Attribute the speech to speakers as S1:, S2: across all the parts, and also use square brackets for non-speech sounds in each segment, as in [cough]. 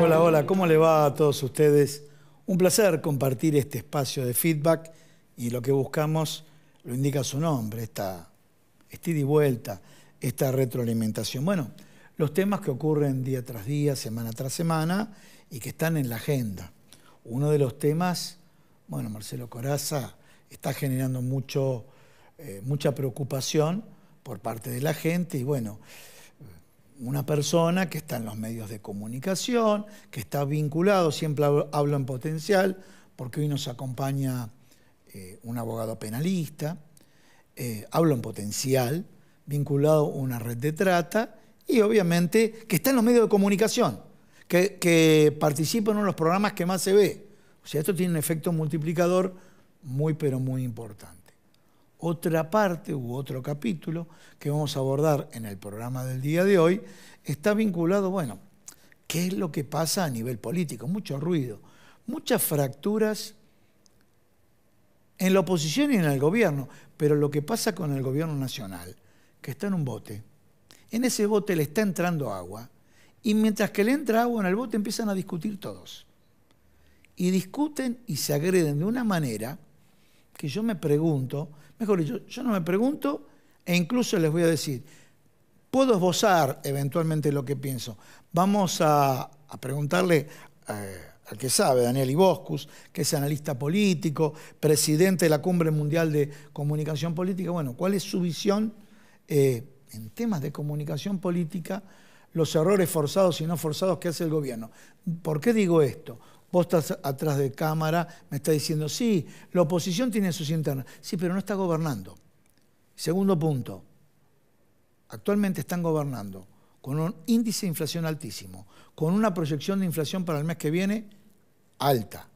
S1: Hola, hola, ¿cómo le va a todos ustedes? Un placer compartir este espacio de feedback y lo que buscamos lo indica su nombre, esta, y vuelta, esta retroalimentación. Bueno, los temas que ocurren día tras día, semana tras semana y que están en la agenda. Uno de los temas, bueno, Marcelo Coraza está generando mucho, eh, mucha preocupación por parte de la gente y bueno, una persona que está en los medios de comunicación, que está vinculado, siempre hablo en potencial, porque hoy nos acompaña eh, un abogado penalista, eh, hablo en potencial, vinculado a una red de trata y obviamente que está en los medios de comunicación, que, que participa en uno de los programas que más se ve. O sea, esto tiene un efecto multiplicador muy pero muy importante. Otra parte u otro capítulo que vamos a abordar en el programa del día de hoy está vinculado, bueno, ¿qué es lo que pasa a nivel político? Mucho ruido, muchas fracturas en la oposición y en el gobierno, pero lo que pasa con el gobierno nacional, que está en un bote, en ese bote le está entrando agua, y mientras que le entra agua en el bote empiezan a discutir todos. Y discuten y se agreden de una manera que yo me pregunto, mejor dicho, yo no me pregunto e incluso les voy a decir, puedo esbozar eventualmente lo que pienso. Vamos a, preguntarle eh, al que sabe, Daniel Iboscus, que es analista político, presidente de la Cumbre Mundial de Comunicación Política, bueno, ¿cuál es su visión eh, en temas de comunicación política? los errores forzados y no forzados que hace el gobierno. ¿Por qué digo esto? Vos estás atrás de cámara, me está diciendo, sí, la oposición tiene sus internas. Sí, pero no está gobernando. Segundo punto, actualmente están gobernando con un índice de inflación altísimo, con una proyección de inflación para el mes que viene alta,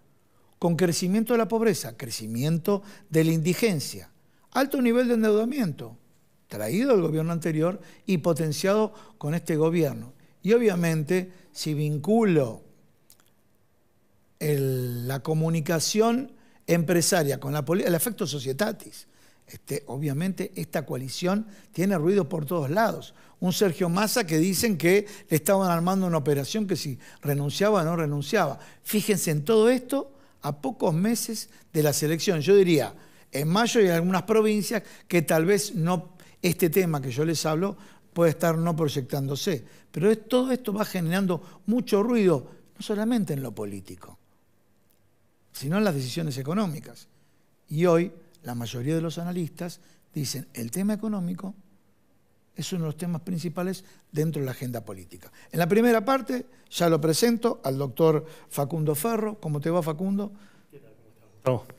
S1: con crecimiento de la pobreza, crecimiento de la indigencia, alto nivel de endeudamiento, traído del gobierno anterior y potenciado con este gobierno. Y obviamente, si vinculo la comunicación empresaria con la política, el efecto societatis. Este, obviamente esta coalición tiene ruido por todos lados. Un Sergio Massa que dicen que le estaban armando una operación que si renunciaba o no renunciaba. Fíjense en todo esto a pocos meses de la selección. Yo diría, en mayo hay algunas provincias que tal vez no, este tema que yo les hablo puede estar no proyectándose. Pero es, todo esto va generando mucho ruido, no solamente en lo político, sino en las decisiones económicas. Y hoy la mayoría de los analistas dicen el tema económico es uno de los temas principales dentro de la agenda política. En la primera parte ya lo presento al doctor Facundo Ferro. ¿Cómo te va Facundo?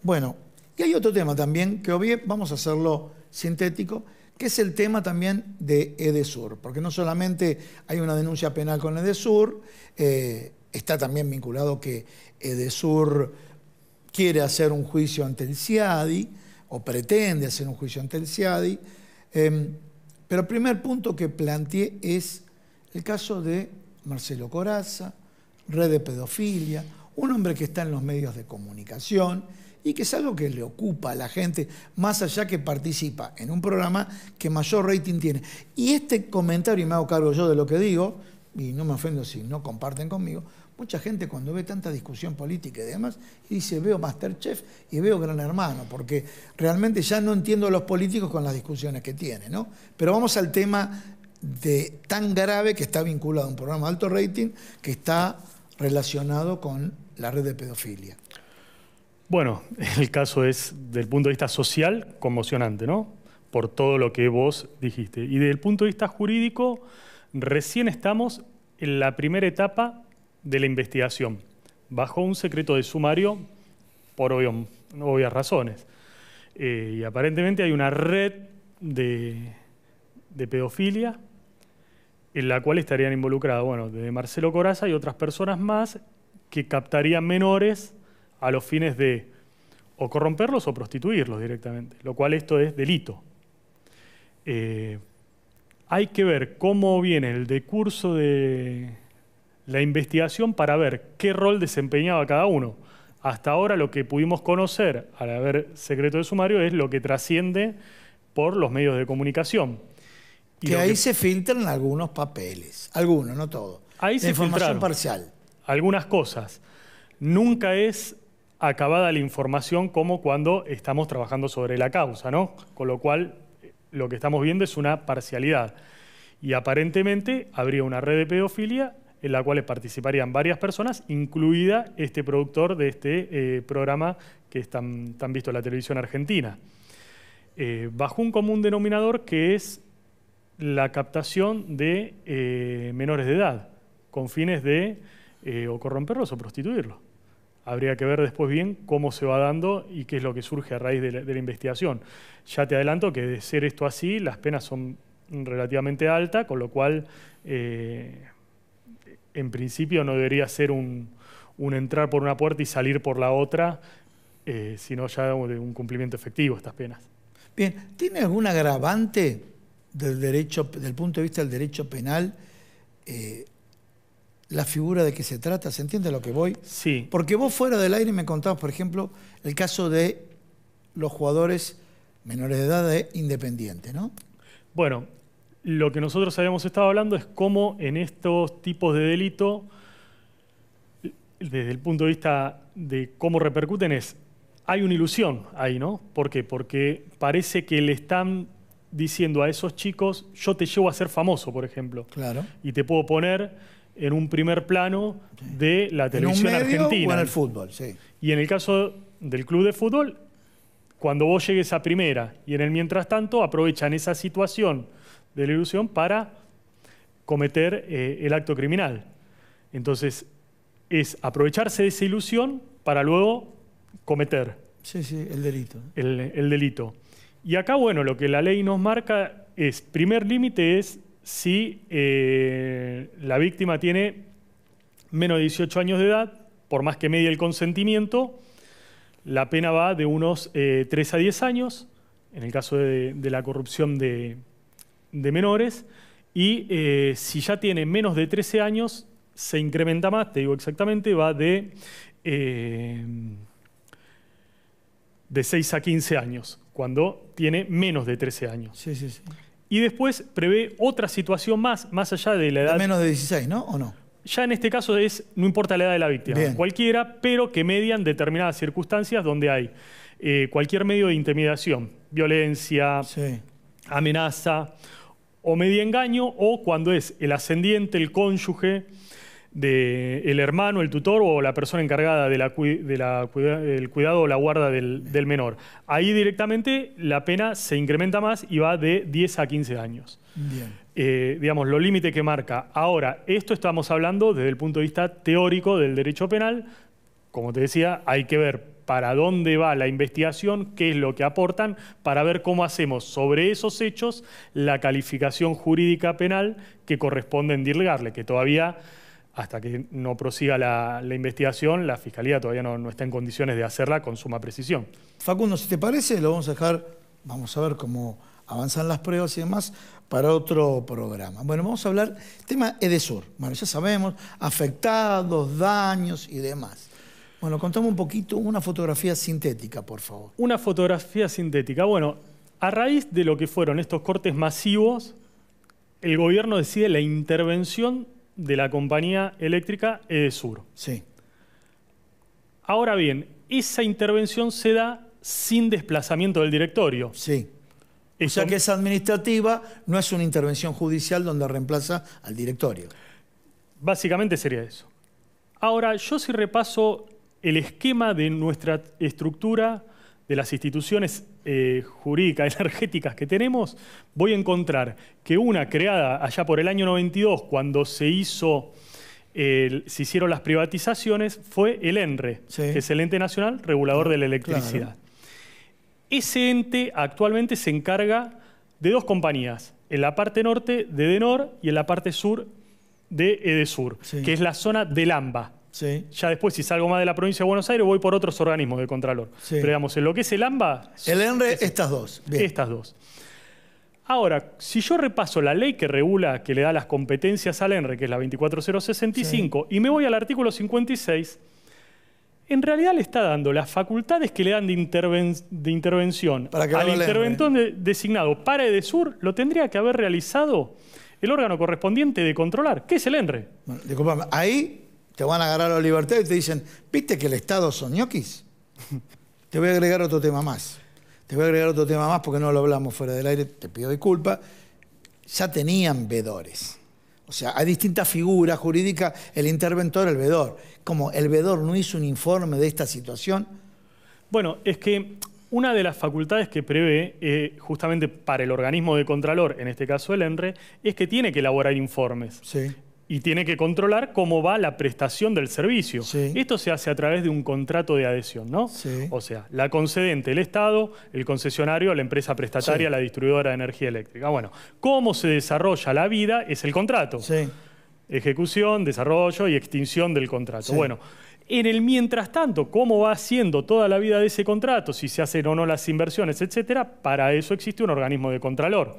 S1: Bueno, y hay otro tema también que hoy vamos a hacerlo sintético, que es el tema también de Edesur, porque no solamente hay una denuncia penal con Edesur, eh, está también vinculado que Edesur quiere hacer un juicio ante el CIADI, o pretende hacer un juicio ante el CIADI. Em, pero el primer punto que planteé es el caso de Marcelo Coraza, red de pedofilia, un hombre que está en los medios de comunicación y que es algo que le ocupa a la gente, más allá que participa en un programa que mayor rating tiene. Y este comentario, y me hago cargo yo de lo que digo, y no me ofendo si no comparten conmigo, Mucha gente cuando ve tanta discusión política y demás, dice, veo Masterchef y veo Gran Hermano, porque realmente ya no entiendo a los políticos con las discusiones que tienen, ¿no? Pero vamos al tema de tan grave que está vinculado a un programa de alto rating que está relacionado con la red de pedofilia.
S2: Bueno, [laughs] el caso es, desde el punto de vista social, conmocionante, ¿no? Por todo lo que vos dijiste. Y desde el punto de vista jurídico, recién estamos en la primera etapa de la investigación, bajo un secreto de sumario por obvias razones. Eh, y aparentemente hay una red de, pedofilia en la cual estarían involucrados, bueno, de Marcelo Coraza y otras personas más que captarían menores a los fines de o corromperlos o prostituirlos directamente, lo cual esto es delito. Eh, hay que ver cómo viene el decurso de, la investigación para ver qué rol desempeñaba cada uno. Hasta ahora lo que pudimos conocer al haber secreto de sumario es lo que trasciende por los medios de comunicación. Y que ahí se
S1: filtran algunos papeles, algunos, no todos.
S2: Ahí información parcial. Algunas cosas. Nunca es acabada la información como cuando estamos trabajando sobre la causa, ¿no? Con lo cual lo que estamos viendo es una parcialidad. Y aparentemente habría una red de pedofilia en la cual participarían varias personas, incluida este productor de este eh, programa que están tan, visto en la televisión argentina. Eh, bajo un común denominador que es la captación de eh, menores de edad, con fines de o corromperlos o prostituirlos. Habría que ver después bien cómo se va dando y qué es lo que surge a raíz de la, de la investigación. Ya te adelanto que de ser esto así, las penas son relativamente altas, con lo cual en principio no debería ser un, entrar por una puerta y salir por la otra, eh, sino ya un cumplimiento efectivo estas penas.
S1: Bien, ¿tiene algún agravante del derecho, del punto de vista del derecho penal, eh, la figura de que se trata? ¿Se entiende lo que voy? Sí. Porque vos fuera del aire me contabas, por ejemplo, el caso de los jugadores menores de edad independientes, Independiente, ¿no?
S2: Bueno, lo que nosotros habíamos estado hablando es cómo en estos tipos de delito, desde el punto de vista de cómo repercuten, es, hay una ilusión ahí, ¿no? ¿Por qué? Porque parece que le están diciendo a esos chicos, yo te llevo a ser famoso, por ejemplo. Claro. Y te puedo poner en un primer plano de la televisión en argentina. O en el fútbol, sí. Y en el caso del club de fútbol, cuando vos llegues a primera y en el mientras tanto aprovechan esa situación de la ilusión para cometer eh, el acto criminal. Entonces, es aprovecharse de esa ilusión para luego cometer. el delito. El, delito. Y acá, bueno, lo que la ley nos marca es, primer límite es si eh, la víctima tiene menos de 18 años de edad, por más que medie el consentimiento, la pena va de unos 3 eh, a 10 años, en el caso de la corrupción de, de menores y eh, si ya tiene menos de 13 años, se incrementa más, te digo exactamente, va de, eh, de 6 a 15 años, cuando tiene menos de 13 años. Y después prevé otra situación más, más allá de la edad... menos de 16, ¿no? ¿O no? Ya en este caso es, no importa la edad de la víctima, cualquiera, pero que median determinadas circunstancias donde hay eh, cualquier medio de intimidación, violencia, amenaza o medio engaño, o cuando es el ascendiente, el cónyuge, de el hermano, el tutor o la persona encargada del de la, cuidado o la guarda del, menor. Ahí directamente la pena se incrementa más y va de 10 a 15 años. Bien. Eh, digamos, lo límite que marca. Ahora, esto estamos hablando desde el punto de vista teórico del derecho penal. Como te decía, hay que ver para dónde va la investigación, qué es lo que aportan, para ver cómo hacemos sobre esos hechos la calificación jurídica penal que corresponde en Dirgarle, que todavía, hasta que no prosiga la, investigación, la Fiscalía todavía no, está en condiciones de hacerla con suma precisión.
S1: Facundo, si te parece, lo vamos a dejar, vamos a ver cómo avanzan las pruebas y demás, para otro programa. Bueno, vamos a hablar tema Edesur. Bueno, ya sabemos, afectados, daños y demás. Bueno, contame un poquito una fotografía sintética, por favor.
S2: Una fotografía sintética. Bueno, a raíz de lo que fueron estos cortes masivos, el gobierno decide la intervención de la compañía eléctrica EDESUR. Sí. Ahora bien, esa intervención se da sin desplazamiento del directorio. Sí. O sea que es administrativa, no es una
S1: intervención judicial donde reemplaza al directorio. Básicamente sería eso.
S2: Ahora, yo si repaso el esquema de nuestra estructura de las instituciones eh, jurídicas [laughs] energéticas que tenemos, voy a encontrar que una creada allá por el año 92, cuando se hizo se hicieron las privatizaciones fue el ENRE, que es el ente nacional regulador de la electricidad. Ese ente actualmente se encarga de dos compañías, en la parte norte de Edenor y en la parte sur de Edesur, que es la zona del AMBA. Ya después, si salgo más de la provincia de Buenos Aires, voy por otros organismos de Contralor. Pero digamos, en lo que es el AMBA. El ENRE, estas dos. Estas dos. Ahora, si yo repaso la ley que regula, que le da las competencias al ENRE, que es la 24065, y me voy al artículo 56, en realidad le está dando las facultades que le dan de, intervención al interventor designado para EDESUR, lo tendría que haber realizado el órgano correspondiente de controlar, que es el ENRE. Bueno, disculpame, ahí te
S1: van a agarrar a los y te dicen, ¿viste que el Estado son ñoquis? te voy a agregar otro tema más. Te voy a agregar otro tema más porque no lo hablamos fuera del aire, te pido disculpas. Ya tenían vedores. O sea, hay distintas figuras jurídicas, el interventor, el vedor. Como el vedor no hizo un informe de esta situación.
S2: Bueno, es que una de las facultades que prevé eh, justamente para el organismo de Contralor, en este caso el ENRE, es que tiene que elaborar informes. Sí y tiene que controlar cómo va la prestación del servicio. Esto se hace a través de un contrato de adhesión, ¿no? O sea, la concedente, el Estado, el concesionario, la empresa prestataria, la distribuidora de energía eléctrica. Bueno, cómo se desarrolla la vida es el contrato. Ejecución, desarrollo y extinción del contrato. Bueno, en el mientras tanto, cómo va haciendo toda la vida de ese contrato, si se hacen o no las inversiones, etcétera, para eso existe un organismo de contralor.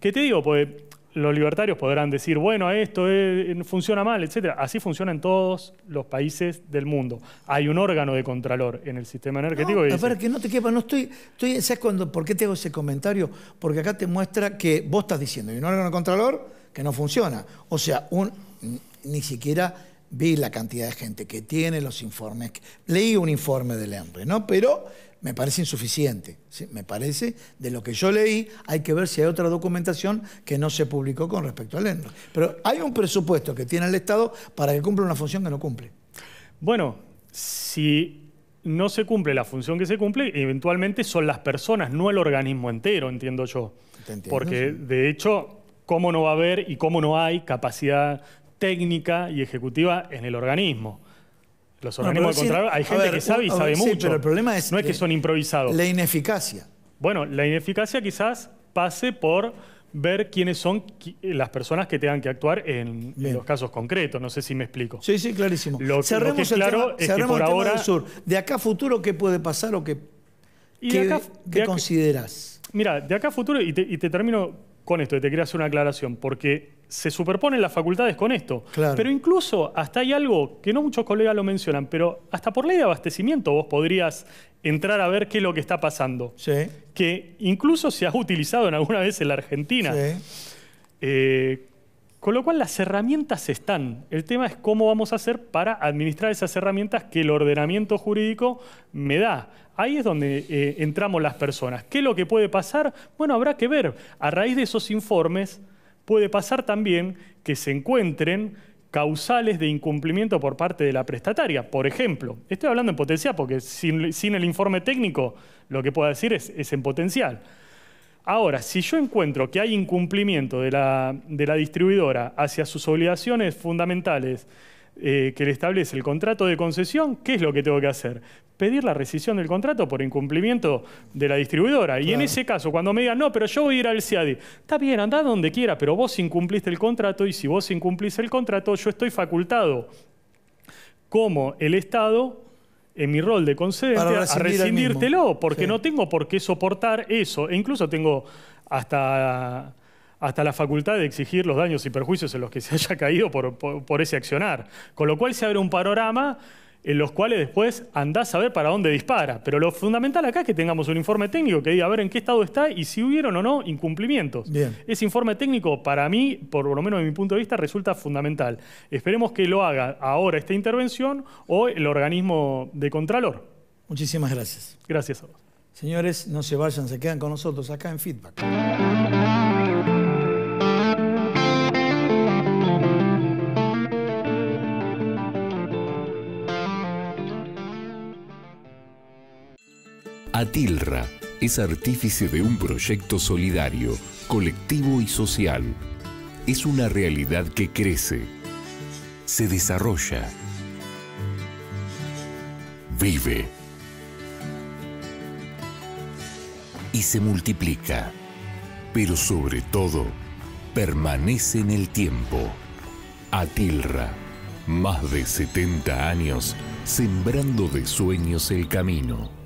S2: ¿Qué te digo, pues los libertarios podrán decir, bueno, esto eh, funciona mal, etc. Así funciona en todos los países del mundo. Hay un órgano de contralor en el sistema energético. No, que que no te quepa, no estoy, estoy cuando, por qué te hago ese comentario? Porque acá te muestra que vos estás diciendo, hay un órgano
S1: de contralor que no funciona. O sea, ni siquiera vi la cantidad de gente que tiene los informes. Leí un informe del ENRE, ¿no? Pero me parece insuficiente. ¿sí? Me parece, de lo que yo leí, hay que ver si hay otra documentación que no se publicó con respecto al ENRO. Pero hay un presupuesto que tiene el Estado para que cumpla una función que no cumple.
S2: Bueno, si no se cumple la función que se cumple, eventualmente son las personas, no el organismo entero, entiendo yo. Porque de hecho, ¿cómo no va a haber y cómo no hay capacidad técnica y ejecutiva en el organismo? Los organismos de hay gente que sabe y sabe mucho. pero el problema es. No es que son improvisados. La
S1: ineficacia.
S2: Bueno, la ineficacia quizás pase por ver quiénes son las personas que tengan que actuar en, los casos concretos. No sé si me explico. Sí, sí, clarísimo. Lo, cerremos que es claro es que por ahora...
S1: De acá a futuro, ¿qué puede pasar o qué, qué, consideras?
S2: Mira, de acá a futuro, y te, y te termino con esto, y te quería hacer una aclaración, porque se superponen las facultades con esto. Pero incluso hasta hay algo que no muchos colegas lo mencionan, pero hasta por ley de abastecimiento vos podrías entrar a ver qué es lo que está pasando. Que incluso se ha utilizado en alguna vez en la Argentina. Eh, con lo cual las herramientas están. El tema es cómo vamos a hacer para administrar esas herramientas que el ordenamiento jurídico me da. Ahí es donde eh, entramos las personas. ¿Qué es lo que puede pasar? Bueno, habrá que ver. A raíz de esos informes puede pasar también que se encuentren causales de incumplimiento por parte de la prestataria. Por ejemplo, estoy hablando en potencial porque sin, el informe técnico lo que puedo decir es, es, en potencial. Ahora, si yo encuentro que hay incumplimiento de la distribuidora hacia sus obligaciones fundamentales eh, que le establece el contrato de concesión, ¿qué es lo que tengo que hacer? Pedir la rescisión del contrato por incumplimiento de la distribuidora. Y en ese caso, cuando me digan, no, pero yo voy a ir al CIADI, está bien, anda donde quiera, pero vos incumpliste el contrato y si vos incumplís el contrato, yo estoy facultado como el Estado en mi rol de concedente a rescindírtelo, porque no tengo por qué soportar eso. E incluso tengo hasta hasta la facultad de exigir los daños y perjuicios en los que se haya caído por, ese accionar. Con lo cual se abre un panorama en los cuales después andás a ver para dónde dispara. Pero lo fundamental acá es que tengamos un informe técnico que diga a ver en qué estado está y si hubieron o no incumplimientos. Ese informe técnico, para mí, por lo menos de mi punto de vista, resulta fundamental. Esperemos que lo haga ahora esta intervención o el organismo de Contralor. Muchísimas gracias. Gracias a vos. Señores, no se vayan, se quedan con nosotros acá en Feedback. Atilra es artífice de un proyecto solidario, colectivo y social. Es una realidad que crece, se desarrolla, vive y se multiplica, pero sobre todo permanece en el tiempo. Atilra, más de 70 años sembrando de sueños el camino.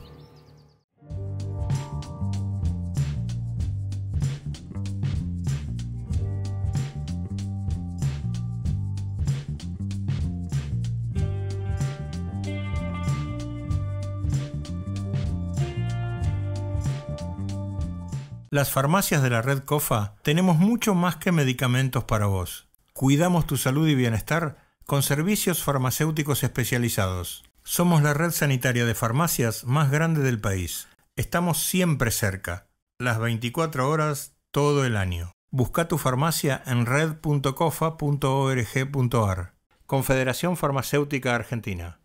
S3: Las farmacias de la red COFA tenemos mucho más que medicamentos para vos. Cuidamos tu salud y bienestar con servicios farmacéuticos especializados. Somos la red sanitaria de farmacias más grande del país. Estamos siempre cerca, las 24 horas todo el año. Busca tu farmacia en red.cofa.org.ar. Confederación Farmacéutica Argentina.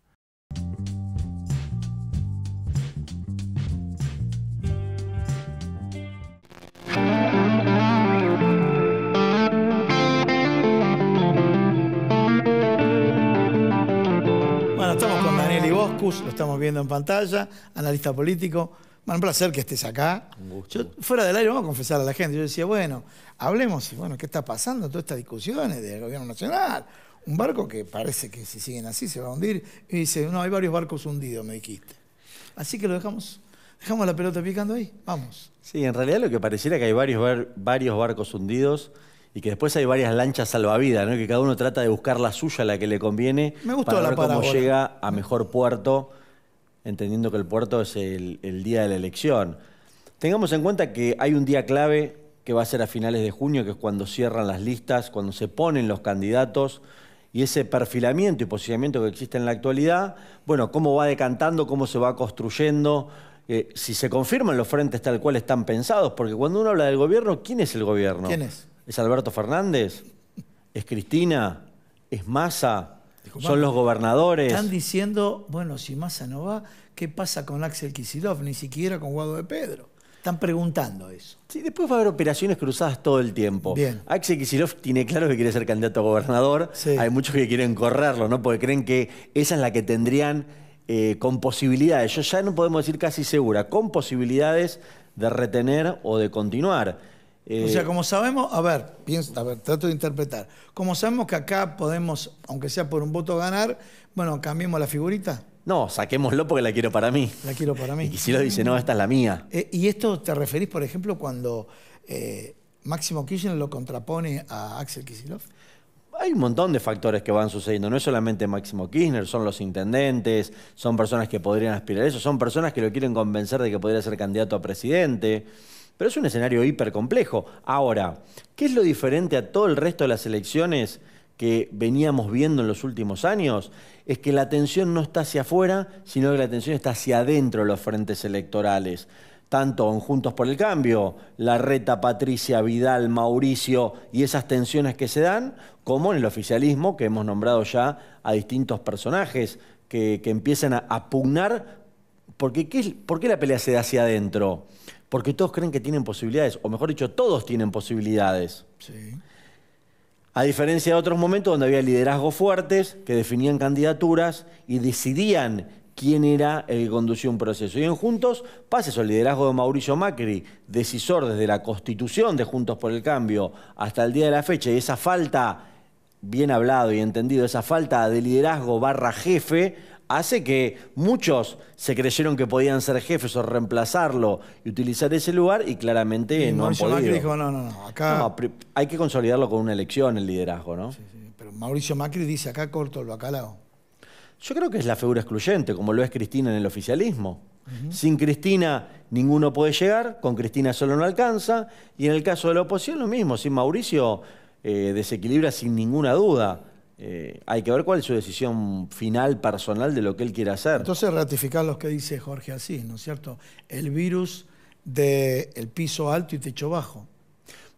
S1: lo estamos viendo en pantalla, analista político. Bueno, un placer que estés acá. fuera del aire, vamos a confesar a la gente. Yo decía, bueno, hablemos bueno, ¿qué está pasando? Todas estas discusiones del gobierno nacional. Un barco que parece que si siguen así se va a hundir. Y dice, no, hay varios barcos hundidos, me dijiste. Así que lo dejamos, dejamos la pelota picando ahí. Vamos.
S3: Sí, en realidad lo que pareciera que hay varios barcos hundidos y que después hay varias lanchas salvavidas, ¿no? que cada uno trata de buscar la suya, la que le conviene, Me para ver cómo llega a mejor puerto, entendiendo que el puerto es el, día de la elección. Tengamos en cuenta que hay un día clave que va a ser a finales de junio, que es cuando cierran las listas, cuando se ponen los candidatos, y ese perfilamiento y posicionamiento que existe en la actualidad, bueno, cómo va decantando, cómo se va construyendo, eh, si se confirman los frentes tal cual están pensados, porque cuando uno habla del gobierno, ¿quién es el gobierno? ¿Quién es? ¿Es Alberto Fernández? ¿Es Cristina? ¿Es Massa? son los gobernadores. Están
S1: diciendo, bueno, si Massa no va, ¿qué pasa con Axel Kisilov? Ni siquiera con Guado de Pedro. Están preguntando eso.
S3: Sí, después va a haber operaciones cruzadas todo el tiempo. Bien. Axel Kisilov tiene claro que quiere ser candidato a gobernador. Hay muchos que quieren correrlo, ¿no? Porque creen que esa es la que tendrían eh, con posibilidades. Yo ya no podemos decir casi segura, con posibilidades de retener o de continuar o sea, eh,
S1: como sabemos, a ver, pienso, a ver, trato de interpretar. Como sabemos que acá podemos, aunque sea por un voto ganar, bueno, cambiemos la figurita.
S3: No, saquémoslo porque la quiero para mí.
S1: La quiero para mí. Y
S3: si lo dice, no, esta es la mía.
S1: Eh, ¿Y esto te referís, por ejemplo, cuando eh, Máximo Kirchner lo contrapone a Axel Kisilov?
S3: Hay un montón de factores que van sucediendo. No es solamente Máximo Kirchner, son los intendentes, son personas que podrían aspirar a eso, son personas que lo quieren convencer de que podría ser candidato a presidente. Pero es un escenario hiper complejo. Ahora, ¿qué es lo diferente a todo el resto de las elecciones que veníamos viendo en los últimos años? Es que la atención no está hacia afuera, sino que la atención está hacia adentro de los frentes electorales tanto en Juntos por el Cambio, la reta Patricia Vidal, Mauricio y esas tensiones que se dan, como en el oficialismo, que hemos nombrado ya a distintos personajes que, empiezan a, pugnar. ¿Por qué la pelea se da hacia adentro? Porque todos creen que tienen posibilidades, o mejor dicho, todos tienen posibilidades. Sí. A diferencia de otros momentos donde había liderazgos fuertes que definían candidaturas y decidían quién era el que conducía un proceso. Y en Juntos pasa eso, el liderazgo de Mauricio Macri, decisor desde la constitución de Juntos por el Cambio hasta el día de la fecha, y esa falta, bien hablado y entendido, esa falta de liderazgo barra jefe, hace que muchos se creyeron que podían ser jefes o reemplazarlo y utilizar ese lugar y claramente no Mauricio podido. Macri dijo,
S1: no, no, no, acá...
S3: hay que consolidarlo con una elección, el liderazgo, ¿no? Sí, sí.
S1: Pero Mauricio Macri dice, acá corto el lado.
S3: Yo creo que es la figura excluyente, como lo es Cristina en el oficialismo. Sin Cristina ninguno puede llegar, con Cristina solo no alcanza, y en el caso de la oposición lo mismo, sin Mauricio eh, desequilibra sin ninguna duda eh, hay que ver cuál es su decisión final personal de lo que él quiere hacer. Entonces
S1: ratificar lo que dice Jorge así, ¿no es cierto? El virus del piso alto y techo bajo.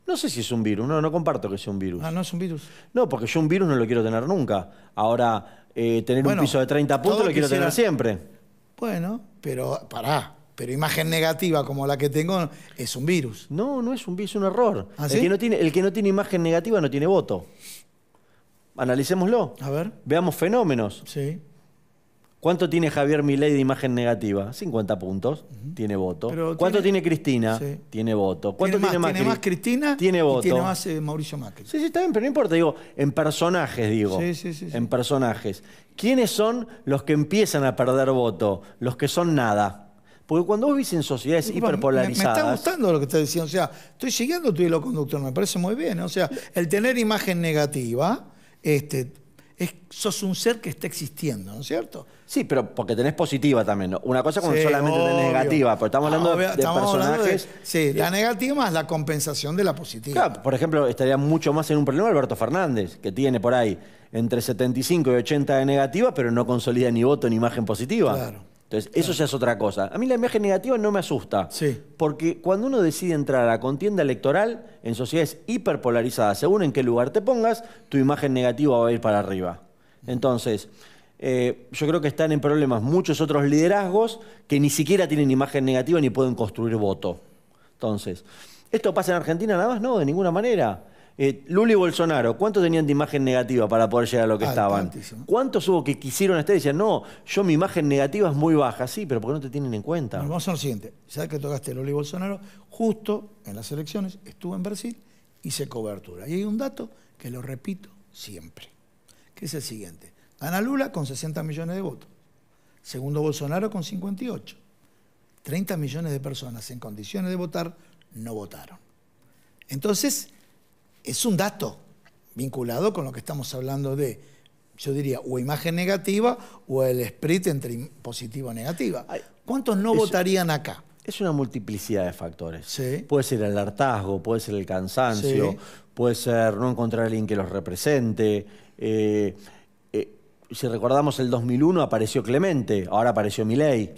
S1: No sé
S3: si es un virus, no, no comparto que sea un virus. Ah, no es un virus. No, porque yo un virus no lo quiero tener nunca. Ahora, eh, tener un piso de 30 puntos lo quiero tener siempre.
S1: Bueno, pero pará, pero imagen negativa como la que tengo es un virus. No, no es un virus, es un error. ¿Ah, el que no tiene imagen
S3: negativa no tiene voto analicémoslo. A ver. Veamos fenómenos. Sí. ¿Cuánto tiene Javier Milei de imagen negativa? 50 puntos. Tiene voto. ¿Cuánto tiene, Cristina? Tiene voto. ¿Cuánto tiene, más, Tiene más Cristina. Tiene voto. tiene más
S1: eh, Mauricio Macri.
S3: Sí, sí, está bien, pero no importa. Digo, en personajes, digo. Sí, sí, sí. En personajes. ¿Quiénes son los que empiezan a perder voto? Los que son nada. Porque cuando vos vivís en sociedades
S1: hiperpolarizadas. Me, está gustando lo que estás diciendo. O sea, estoy siguiendo tu hilo conductor, me parece muy bien. O sea, el tener imagen negativa este, es, sos un ser que está existiendo,
S3: ¿no es cierto? Sí, pero porque tenés positiva también. Una cosa con solamente tenés negativa, porque estamos hablando de, personajes. sí, la
S1: negativa es la compensación de la positiva. por ejemplo, estaría mucho
S3: más en un problema Alberto Fernández, que tiene por ahí entre 75 y 80 de negativa, pero no consolida ni voto ni imagen positiva. Claro. Entonces, eso ya es otra cosa. A mí la imagen negativa no me asusta. Sí. Porque cuando uno decide entrar a la contienda electoral en sociedades hiperpolarizadas, según en qué lugar te pongas, tu imagen negativa va a ir para arriba. Entonces, eh, yo creo que están en problemas muchos otros liderazgos que ni siquiera tienen imagen negativa ni pueden construir voto. Entonces, ¿esto pasa en Argentina nada más? No, de ninguna manera. Eh, Lula y Bolsonaro, ¿cuántos tenían de imagen negativa para poder llegar a lo que estaban? ¿Cuántos hubo que quisieron estar y decían, no, yo mi imagen negativa es muy baja? Sí, pero ¿por qué no te tienen en cuenta?
S1: vamos a lo siguiente. Sabes que tocaste Lula y Bolsonaro, justo en las elecciones estuvo en Brasil, hice cobertura. Y hay un dato que lo repito siempre, que es el siguiente. Gana Lula con 60 millones de votos. Segundo Bolsonaro con 58. 30 millones de personas en condiciones de votar no votaron. Entonces, es un dato vinculado con lo que estamos hablando de, yo diría, o imagen negativa o el split entre positivo o negativa. ¿Cuántos no votarían acá? Es una
S3: multiplicidad de factores. Puede ser el hartazgo, puede ser el cansancio, puede ser no encontrar a alguien que los represente. Eh, eh, si recordamos el 2001 apareció Clemente, ahora apareció Milei.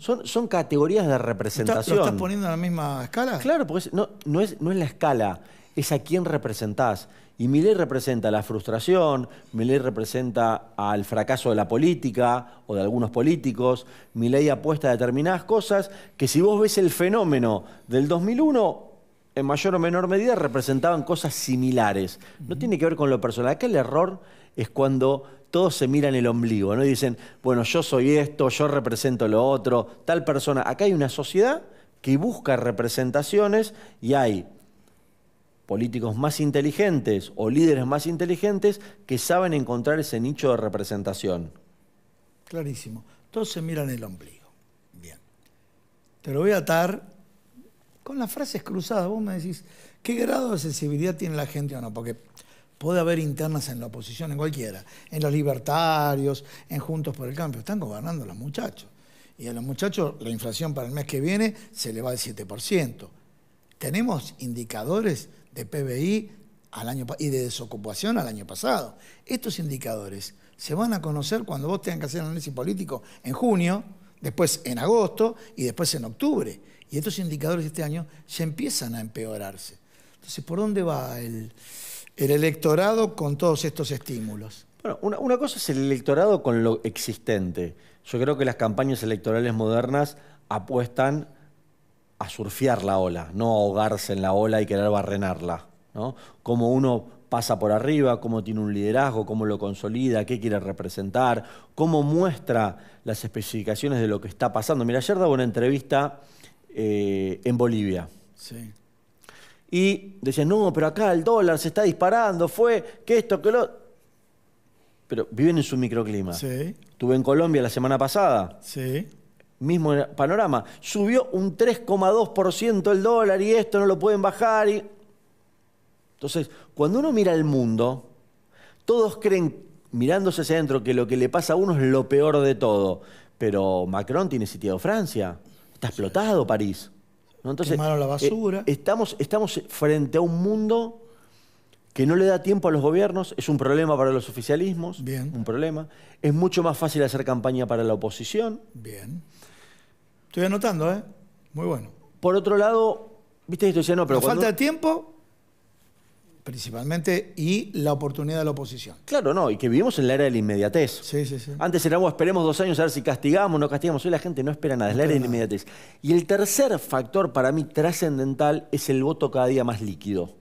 S3: Son, categorías de representación. ¿Lo estás, poniendo en la misma escala? Claro, porque no es la escala es a quién representás. Y mi ley representa la frustración, mi ley representa al fracaso de la política o de algunos políticos, mi ley apuesta a determinadas cosas que si vos ves el fenómeno del 2001, en mayor o menor medida representaban cosas similares. No tiene que ver con lo personal. Aquel el error es cuando todos se miran el ombligo, ¿no? Y dicen, bueno, yo soy esto, yo represento lo otro, tal persona. Acá hay una sociedad que busca representaciones y hay políticos más inteligentes o líderes más inteligentes que saben encontrar ese nicho de representación.
S1: Clarísimo. Todos se miran el ombligo. Bien. Te lo voy a atar con las frases cruzadas. Vos me decís, ¿qué grado de sensibilidad tiene la gente o no? Porque puede haber internas en la oposición, en cualquiera, en los libertarios, en Juntos por el Cambio. Están gobernando los muchachos. Y a los muchachos la inflación para el mes que viene se le va al 7%. ¿Tenemos indicadores de PBI al año, y de desocupación al año pasado. Estos indicadores se van a conocer cuando vos tengas que hacer análisis político en junio, después en agosto y después en octubre. Y estos indicadores este año ya empiezan a empeorarse. Entonces, ¿por dónde va el, electorado con todos estos estímulos?
S3: Bueno, una, una, cosa es el electorado con lo existente. Yo creo que las campañas electorales modernas apuestan a surfear la ola, no ahogarse en la ola y querer barrenarla. ¿no? Cómo uno pasa por arriba, cómo tiene un liderazgo, cómo lo consolida, qué quiere representar, cómo muestra las especificaciones de lo que está pasando. Mira, ayer daba una entrevista eh, en Bolivia. Sí. Y decían, no, pero acá el dólar se está disparando, fue, que esto, que lo... Pero viven en su microclima. Sí. Estuve en Colombia la semana pasada. Sí mismo panorama. Subió un 3,2% el dólar y esto no lo pueden bajar. Entonces, cuando uno mira el mundo, todos creen, mirándose hacia adentro, que lo que le pasa a uno es lo peor de todo. Pero Macron tiene sitiado Francia, está explotado París. Entonces, la eh, basura. estamos, estamos frente a un mundo que no le da tiempo a los gobiernos, es un problema para los oficialismos, Bien. un problema. Es mucho más fácil hacer campaña para la oposición.
S1: Bien. Estoy anotando, ¿eh? Muy bueno. Por otro lado,
S3: viste esto ya no, pero. La falta de
S1: tiempo, principalmente, y la oportunidad de la oposición.
S3: Claro, no, y que vivimos en la era de la inmediatez. Sí, sí, sí. Antes éramos, esperemos dos años a ver si castigamos, o no castigamos. Hoy la gente no espera nada, es la era de la inmediatez. Y el tercer factor para mí trascendental es el voto cada día más líquido.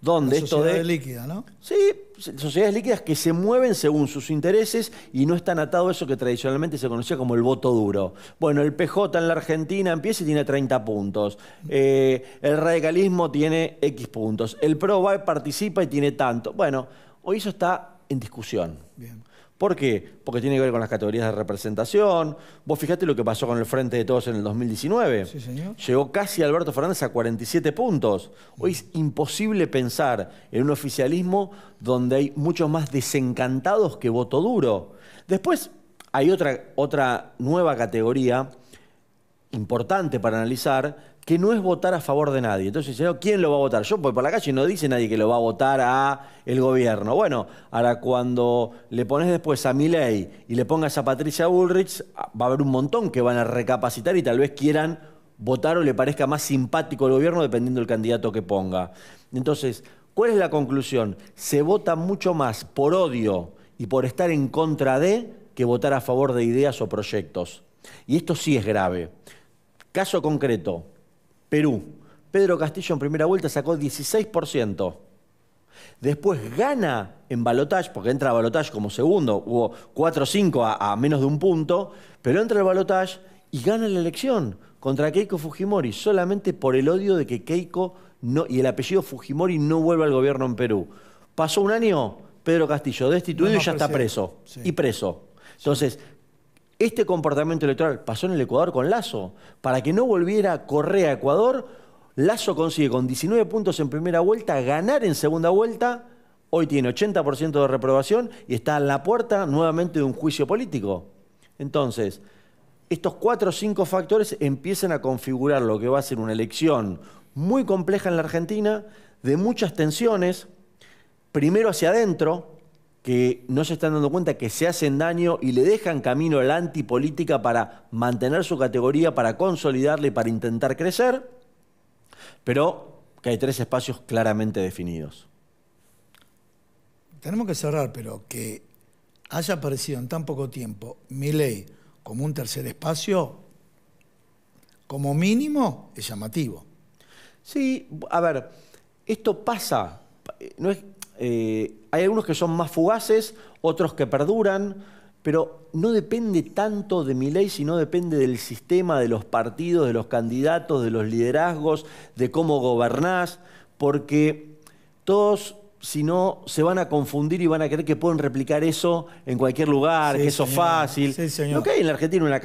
S3: ¿Dónde? esto de. líquida, ¿no? Sí, sociedades líquidas que se mueven según sus intereses y no están atados a eso que tradicionalmente se conocía como el voto duro. Bueno, el PJ en la Argentina empieza y tiene 30 puntos. Eh, el radicalismo tiene X puntos. El PRO participa y tiene tanto. Bueno, hoy eso está en discusión. Bien. ¿Por qué? Porque tiene que ver con las categorías de representación. Vos fijate lo que pasó con el Frente de Todos en el 2019. Sí, señor. Llegó casi Alberto Fernández a 47 puntos. Hoy es imposible pensar en un oficialismo donde hay muchos más desencantados que voto duro. Después hay otra, otra nueva categoría importante para analizar, que no es votar a favor de nadie. Entonces, ¿quién lo va a votar? Yo voy por la calle y no dice nadie que lo va a votar a el gobierno. Bueno, ahora cuando le pones después a Milei y le pongas a Patricia Bullrich, ah, va a haber un montón que van a recapacitar y tal vez quieran votar o le parezca más simpático el gobierno dependiendo del candidato que ponga. Entonces, ¿cuál es la conclusión? Se vota mucho más por odio y por estar en contra de que votar a favor de ideas o proyectos. Y esto sí es grave, Caso concreto, Perú. Pedro Castillo en primera vuelta sacó 16%. Después gana en balotaje, porque entra a Balotage como segundo, hubo 4 o 5 a, menos de un punto, pero entra el balotaje y gana la elección contra Keiko Fujimori, solamente por el odio de que Keiko no, y el apellido Fujimori no vuelva al gobierno en Perú. Pasó un año, Pedro Castillo destituido y ya está preso. Y preso. Entonces, este comportamiento electoral pasó en el Ecuador con Lazo. Para que no volviera Correa a Ecuador, Lazo consigue con 19 puntos en primera vuelta ganar en segunda vuelta. Hoy tiene 80% de reprobación y está a la puerta nuevamente de un juicio político. Entonces, estos cuatro o cinco factores empiezan a configurar lo que va a ser una elección muy compleja en la Argentina, de muchas tensiones, primero hacia adentro, que no se están dando cuenta que se hacen daño y le dejan camino a la antipolítica para mantener su categoría, para consolidarla y para intentar crecer, pero que hay tres espacios claramente definidos.
S1: Tenemos que cerrar, pero que haya aparecido en tan poco tiempo mi ley como un tercer espacio, como mínimo, es llamativo. Sí, a ver, esto pasa, no es,
S3: eh, hay algunos que son más fugaces, otros que perduran, pero no depende tanto de mi ley, sino depende del sistema, de los partidos, de los candidatos, de los liderazgos, de cómo gobernás, porque todos si no se van a confundir y van a creer que pueden replicar eso en cualquier lugar, que eso es fácil. Sí, señor. Lo que hay en la Argentina,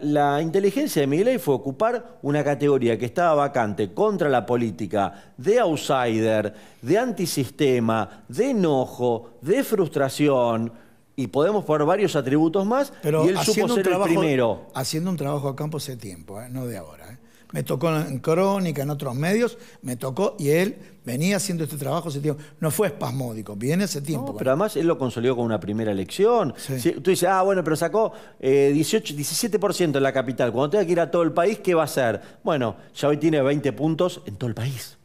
S3: la, inteligencia de Miguel fue ocupar una categoría que estaba vacante contra la política, de outsider, de antisistema, de enojo, de frustración. Y podemos poner varios atributos más.
S1: Pero y él supo primero. Haciendo un trabajo a campo hace tiempo, ¿eh? no de ahora. ¿eh? me tocó en Crónica, en otros medios, me tocó y él venía haciendo este trabajo ese tiempo. No fue espasmódico, viene ese tiempo. pero
S3: además él lo consolidó con una primera elección. Sí. Tú dices, ah, bueno, pero sacó 17% eh, en la capital. Cuando tenga que ir a todo el país, ¿qué va a hacer? Bueno, ya hoy tiene 20 puntos en todo el país.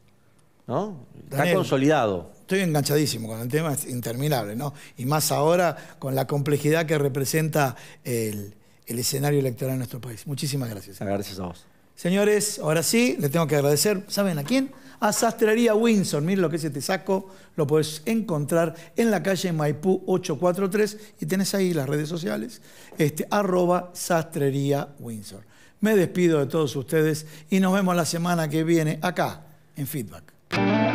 S3: ¿No? Está consolidado.
S1: Estoy enganchadísimo con el tema, es interminable, ¿no? Y más ahora con la complejidad que representa el, el escenario electoral en nuestro país. Muchísimas gracias. Gracias a vos. Señores, ahora sí, le tengo que agradecer, ¿saben a quién? A Sastrería Windsor, miren lo que es te este saco, lo puedes encontrar en la calle Maipú 843 y tenés ahí las redes sociales, este, arroba Sastrería Windsor. Me despido de todos ustedes y nos vemos la semana que viene acá en Feedback.